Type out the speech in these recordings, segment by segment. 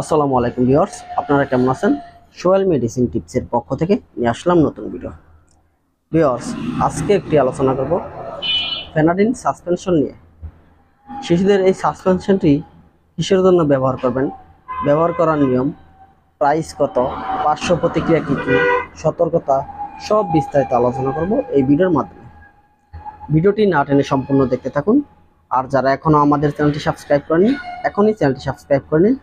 আসসালামু আলাইকুম ভিউয়ার্স আপনারা কেমন আছেন সোয়েল মেডিসিন টিপসের পক্ষ থেকে নিয়ে আসলাম নতুন ভিডিও ভিউয়ার্স আজকে একটি আলোচনা করব ফেনাডিন সাসপেনশন নিয়ে শিশুদের এই সাসপেনশনটি কিসের জন্য ব্যবহার করবেন ব্যবহার করার নিয়ম প্রাইস কত পার্শ্ব প্রতিক্রিয়া কী কী সতর্কতা সব বিস্তারিত আলোচনা করব এই ভিডিওর মাধ্যমে ভিডিওটি না টেনে সম্পূর্ণ দেখতে থাকুন আর যারা এখনও আমাদের চ্যানেলটি সাবস্ক্রাইব করেনি এখনই চ্যানেলটি সাবস্ক্রাইব করে নিন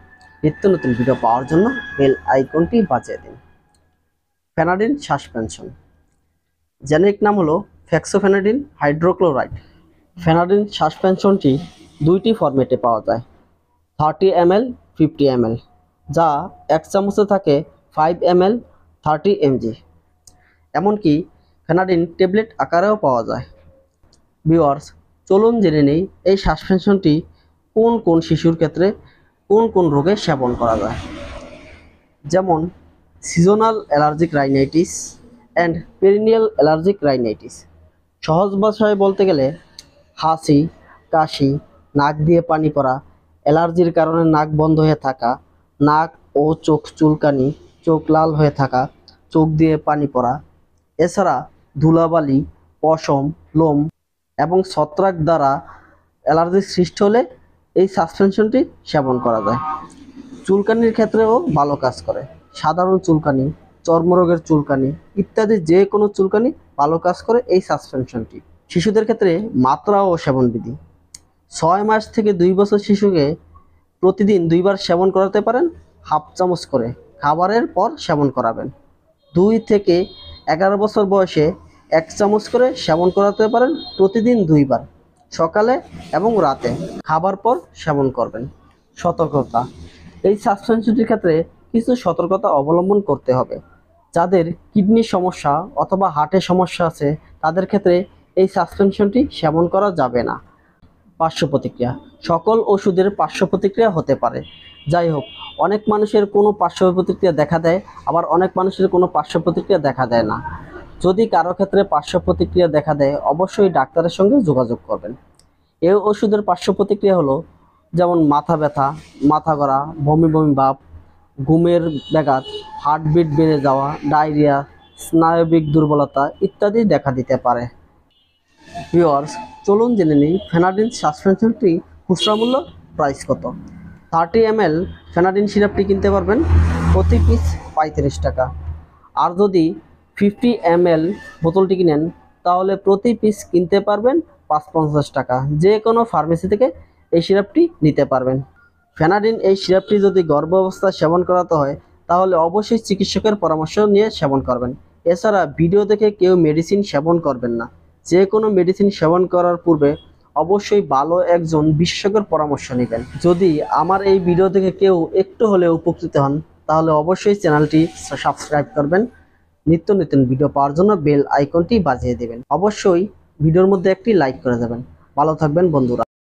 নিত্য নতুন ভিডিও পাওয়ার জন্য বেল আইকনটি বাজিয়ে দিন ফ্যানাডিন সাসপেনশন জেনেরিক নাম হলো ফ্যাক্সোফেনাডিন হাইড্রোক্লোরাইড ফেনাডিন সাসপেনশনটি দুইটি ফরম্যাটে পাওয়া যায় thirty M L fifty M যা এক চামচে থাকে five M L thirty M G এমনকি ফেনাডিন ট্যাবলেট আকারেও পাওয়া যায় বিওয়ার্স চলুন জেনে নেই এই সাসপেনশনটি কোন কোন শিশুর ক্ষেত্রে কোন কোন রোগে সেবন করা যায় যেমন seasonal allergic rhinitis and perennial allergic rhinitis সহজ ভাষায় বলতে গেলে হাসি কাশি নাক দিয়ে পানি পড়া অ্যালার্জির কারণে নাক বন্ধ হয়ে থাকা নাক ও চোখ চুলকানি চোখ লাল হয়ে থাকা চোখ দিয়ে পানি পড়া এছাড়া ধুলাবালি পশম লোম এবং ছত্রাক দ্বারা অ্যালার্জি সৃষ্টি হলে এই সাসপেনশনটি সেবন করা যায় চুলকানির ক্ষেত্রেও ভালো কাজ করে সাধারণ চুলকানি চর্মরোগের চুলকানি ইত্যাদি যে কোনো চুলকানি ভালো কাজ করে এই সাসপেনশনটি শিশুদের ক্ষেত্রে মাত্রা ও সেবন বিধি ছয় মাস থেকে দুই বছর শিশুকে প্রতিদিন দুইবার সেবন করাতে পারেন হাফ চামচ করে খাবারের পর সেবন করাবেন দুই থেকে এগারো বছর বয়সে এক চামচ করে সেবন করাতে পারেন প্রতিদিন দুইবার সকালে এবং রাতে খাবার পর সেবন করবেন সতর্কতা এই সাবস্টেন্সটির ক্ষেত্রে কিছু সতর্কতা অবলম্বন করতে হবে যাদের কিডনির সমস্যা অথবা হার্টের সমস্যা আছে তাদের ক্ষেত্রে এই সাসপেনশনটি সেবন করা যাবে না পার্শ্ব প্রতিক্রিয়া সকল ওষুধের পার্শ্ব প্রতিক্রিয়া হতে পারে যাই হোক অনেক মানুষের কোনো পার্শ্ব প্রতিক্রিয়া দেখা দেয় আবার অনেক মানুষের কোনো পার্শ্ব প্রতিক্রিয়া দেখা দেয় না যদি কারো ক্ষেত্রে পার্শ্ব প্রতিক্রিয়া দেখা দেয় অবশ্যই ডাক্তারের সঙ্গে যোগাযোগ করবেন এই ওষুধের পার্শ্ব প্রতিক্রিয়া হলো যেমন মাথা ব্যথা মাথা গড়া বমি বমি ভাব ঘুমের ব্যাঘাত হার্টবিট বেড়ে যাওয়া ডায়রিয়া স্নায়বিক দুর্বলতা ইত্যাদি দেখা দিতে পারে ভিওয়ার্স চলুন জেনে নিই ফেনাডিন সাসপেনশনটি খুচরামূল্য মূল্য প্রাইস কত থার্টি এম এল ফেনাডিন সিরাপটি কিনতে পারবেন প্রতি পিস পঁয়ত্রিশ টাকা আর যদি ফিফটি এম এল বোতলটি কিনেন তাহলে প্রতি পিস কিনতে পারবেন পাঁচ পঞ্চাশ টাকা যে কোনো ফার্মেসি থেকে এই সিরাপটি নিতে পারবেন ফেনাডিন এই সিরাপটি যদি গর্ভ অবস্থায় সেবন করাতে হয় তাহলে অবশ্যই চিকিৎসকের পরামর্শ নিয়ে সেবন করবেন এছাড়া ভিডিও দেখে কেউ মেডিসিন সেবন করবেন না যে কোনো মেডিসিন সেবন করার পূর্বে অবশ্যই ভালো একজন বিশেষজ্ঞের পরামর্শ নেবেন যদি আমার এই ভিডিও থেকে কেউ একটু হলে উপকৃত হন তাহলে অবশ্যই চ্যানেলটি সাবস্ক্রাইব করবেন নিত্য নতুন ভিডিও পাওয়ার জন্য বেল আইকনটি বাজিয়ে দেবেন অবশ্যই ভিডিওর মধ্যে একটি লাইক করে যাবেন ভালো থাকবেন বন্ধুরা